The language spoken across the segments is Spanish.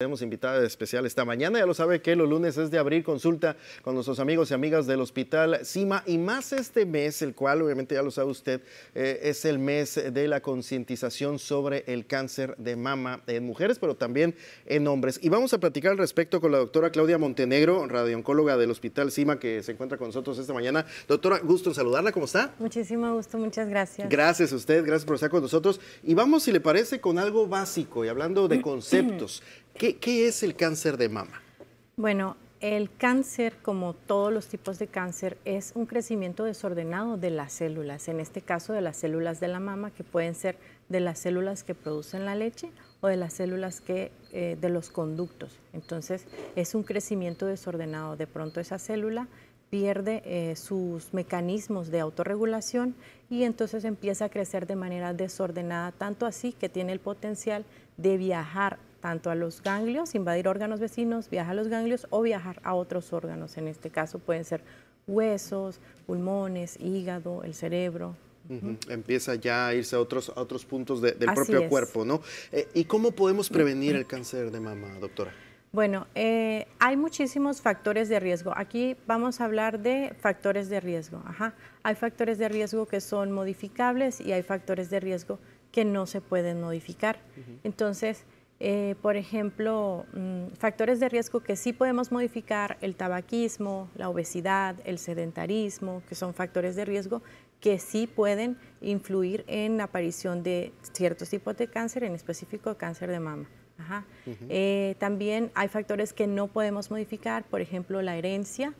Tenemos invitada especial esta mañana, ya lo sabe que los lunes es de abrir consulta con nuestros amigos y amigas del Hospital CIMA y más este mes, el cual obviamente ya lo sabe usted, eh, es el mes de la concientización sobre el cáncer de mama en mujeres, pero también en hombres. Y vamos a platicar al respecto con la doctora Claudia Montenegro, radioncóloga del Hospital CIMA, que se encuentra con nosotros esta mañana. Doctora, gusto saludarla, ¿cómo está? Muchísimo gusto, muchas gracias. Gracias a usted, gracias por estar con nosotros. Y vamos, si le parece, con algo básico y hablando de conceptos. ¿Qué, es el cáncer de mama? Bueno, el cáncer, como todos los tipos de cáncer, es un crecimiento desordenado de las células, en este caso de las células de la mama, que pueden ser de las células que producen la leche o de las células que, eh, de los conductos. Entonces, es un crecimiento desordenado. De pronto esa célula pierde eh, sus mecanismos de autorregulación y entonces empieza a crecer de manera desordenada, tanto así que tiene el potencial de viajar tanto a los ganglios, invadir órganos vecinos, viajar a los ganglios o viajar a otros órganos. En este caso pueden ser huesos, pulmones, hígado, el cerebro, Empieza ya a irse a otros, otros puntos del propio cuerpo, ¿no? Eh, ¿Y cómo podemos prevenir el cáncer de mama, doctora? Bueno, eh, hay muchísimos factores de riesgo. Aquí vamos a hablar de factores de riesgo. Ajá. Hay factores de riesgo que son modificables y hay factores de riesgo que no se pueden modificar. Entonces, eh, por ejemplo, mm, factores de riesgo que sí podemos modificar, el tabaquismo, la obesidad, el sedentarismo, que son factores de riesgo que sí pueden influir en la aparición de ciertos tipos de cáncer, en específico cáncer de mama. Eh, también hay factores que no podemos modificar, por ejemplo, la herencia.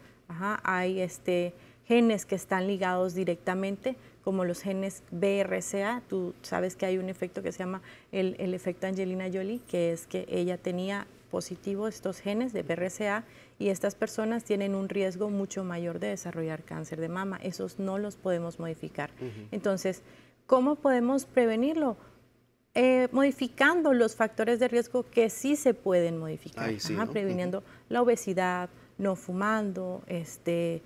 Hay este, genes que están ligados directamente como los genes BRCA. Tú sabes que hay un efecto que se llama el, efecto Angelina Jolie, que es que ella tenía positivo estos genes de BRCA y estas personas tienen un riesgo mucho mayor de desarrollar cáncer de mama. Esos no los podemos modificar. Entonces, ¿cómo podemos prevenirlo? Eh, modificando los factores de riesgo que sí se pueden modificar, previniendo la obesidad, no fumando, este,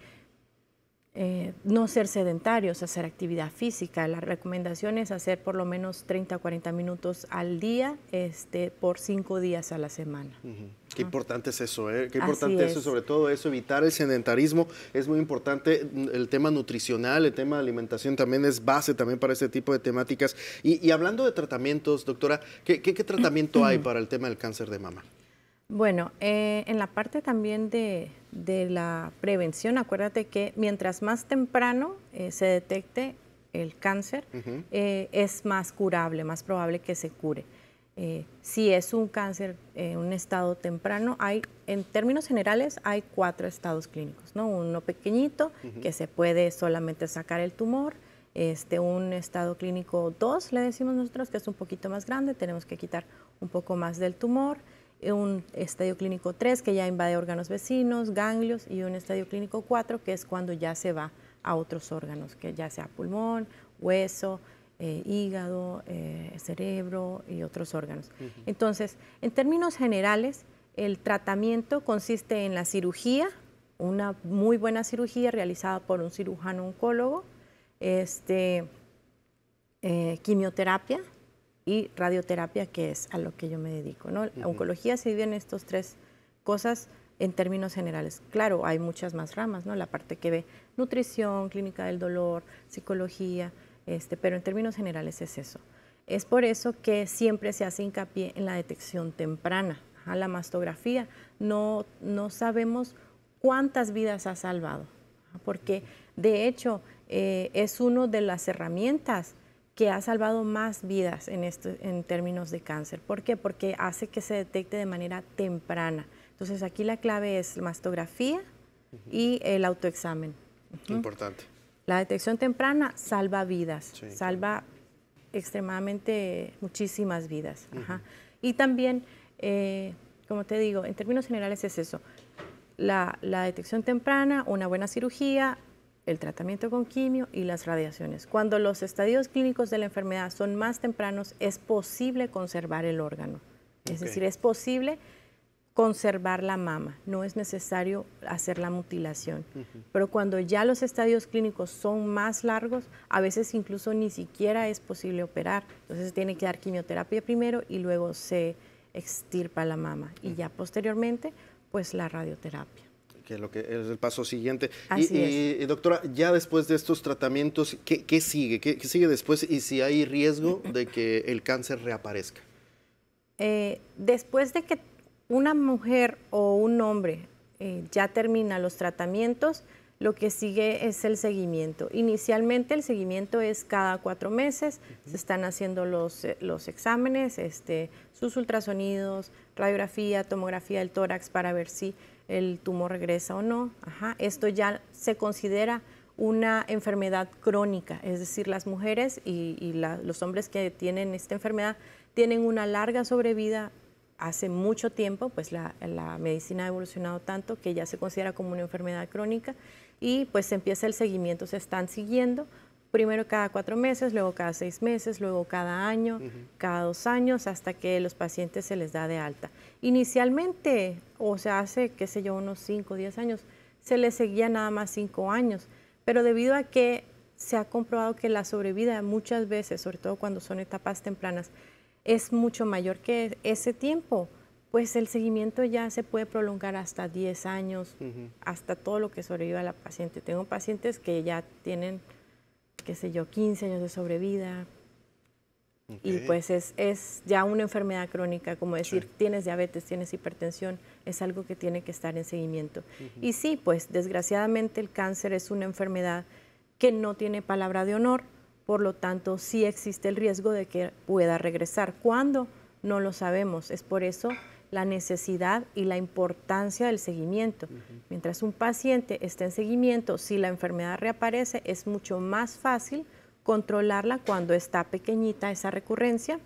eh, no ser sedentarios, hacer actividad física. La recomendación es hacer por lo menos 30 o 40 minutos al día este, por cinco días a la semana. Qué ah. importante es eso, ¿eh? Qué importante es. eso, sobre todo eso, evitar el sedentarismo es muy importante. Mm, el tema nutricional, el tema de alimentación también es base también para este tipo de temáticas. Y, hablando de tratamientos, doctora, ¿qué, tratamiento hay para el tema del cáncer de mama? Bueno, eh, en la parte también de, de la prevención, acuérdate que mientras más temprano eh, se detecte el cáncer, eh, es más curable, más probable que se cure. Eh, si es un cáncer en un estado temprano, hay, en términos generales, hay cuatro estados clínicos, ¿no? Uno pequeñito, que se puede solamente sacar el tumor, este, un estado clínico 2, le decimos nosotros, que es un poquito más grande, tenemos que quitar un poco más del tumor, un estadio clínico 3 que ya invade órganos vecinos, ganglios y un estadio clínico 4 que es cuando ya se va a otros órganos, que ya sea pulmón, hueso, eh, hígado, eh, cerebro y otros órganos. Entonces, en términos generales, el tratamiento consiste en la cirugía, una muy buena cirugía realizada por un cirujano oncólogo, este, eh, quimioterapia, y radioterapia, que es a lo que yo me dedico. ¿no? La oncología se divide en estas tres cosas en términos generales. Claro, hay muchas más ramas, ¿no? la parte que ve nutrición, clínica del dolor, psicología, este, pero en términos generales es eso. Es por eso que siempre se hace hincapié en la detección temprana, a la mastografía. No, no sabemos cuántas vidas ha salvado, porque de hecho eh, es una de las herramientas que ha salvado más vidas en, esto, en términos de cáncer. ¿Por qué? Porque hace que se detecte de manera temprana. Entonces aquí la clave es mastografía y el autoexamen. Importante. La detección temprana salva vidas, salva extremadamente muchísimas vidas. Y también, eh, como te digo, en términos generales es eso. la detección temprana, una buena cirugía, el tratamiento con quimio y las radiaciones. Cuando los estadios clínicos de la enfermedad son más tempranos, es posible conservar el órgano. Es decir, es posible conservar la mama, no es necesario hacer la mutilación. Pero cuando ya los estadios clínicos son más largos, a veces incluso ni siquiera es posible operar. Entonces tiene que dar quimioterapia primero y luego se extirpa la mama y ya posteriormente pues la radioterapia que lo que es el paso siguiente. y, doctora, ya después de estos tratamientos, ¿qué, sigue? ¿Qué, sigue después y si hay riesgo de que el cáncer reaparezca? Eh, después de que una mujer o un hombre eh, ya termina los tratamientos, lo que sigue es el seguimiento. Inicialmente el seguimiento es cada cuatro meses, se están haciendo los, eh, los exámenes, este, sus ultrasonidos, radiografía, tomografía del tórax para ver si el tumor regresa o no. Esto ya se considera una enfermedad crónica, es decir, las mujeres y, los hombres que tienen esta enfermedad tienen una larga sobrevida hace mucho tiempo, pues la, medicina ha evolucionado tanto que ya se considera como una enfermedad crónica y pues empieza el seguimiento, se están siguiendo primero cada cuatro meses, luego cada seis meses, luego cada año, cada dos años, hasta que los pacientes se les da de alta. Inicialmente, o sea, hace, qué sé yo, unos cinco o diez años, se les seguía nada más cinco años, pero debido a que se ha comprobado que la sobrevida muchas veces, sobre todo cuando son etapas tempranas, es mucho mayor que ese tiempo, pues el seguimiento ya se puede prolongar hasta 10 años, hasta todo lo que sobreviva la paciente. Tengo pacientes que ya tienen, qué sé yo, 15 años de sobrevida. Y pues es, ya una enfermedad crónica, como decir, tienes diabetes, tienes hipertensión, es algo que tiene que estar en seguimiento. Y sí, pues desgraciadamente el cáncer es una enfermedad que no tiene palabra de honor, por lo tanto sí existe el riesgo de que pueda regresar. ¿Cuándo? No lo sabemos. Es por eso la necesidad y la importancia del seguimiento. Mientras un paciente está en seguimiento, si la enfermedad reaparece, es mucho más fácil controlarla cuando está pequeñita esa recurrencia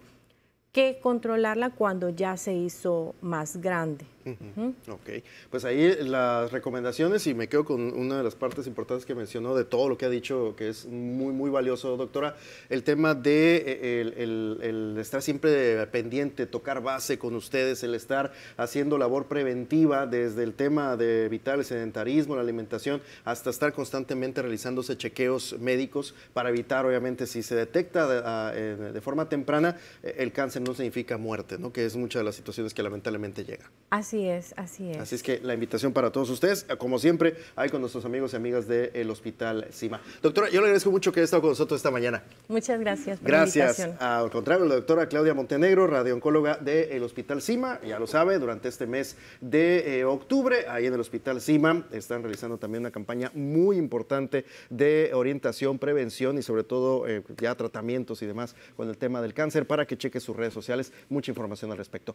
que controlarla cuando ya se hizo más grande. Ok, pues ahí las recomendaciones y me quedo con una de las partes importantes que mencionó de todo lo que ha dicho, que es muy, muy valioso, doctora, el tema de eh, el, estar siempre pendiente, tocar base con ustedes, el estar haciendo labor preventiva desde el tema de evitar el sedentarismo, la alimentación, hasta estar constantemente realizándose chequeos médicos para evitar, obviamente, si se detecta de, ah, eh, forma temprana, eh, el cáncer no significa muerte, ¿no? que es muchas de las situaciones que lamentablemente llega Así Así es, así es. Así es que la invitación para todos ustedes, como siempre, hay con nuestros amigos y amigas del Hospital CIMA. Doctora, yo le agradezco mucho que haya estado con nosotros esta mañana. Muchas gracias por gracias. la invitación. Al contrario, la doctora Claudia Montenegro, radiooncóloga del Hospital CIMA, ya lo sabe, durante este mes de eh, octubre, ahí en el Hospital CIMA, están realizando también una campaña muy importante de orientación, prevención y sobre todo eh, ya tratamientos y demás con el tema del cáncer para que cheque sus redes sociales. Mucha información al respecto.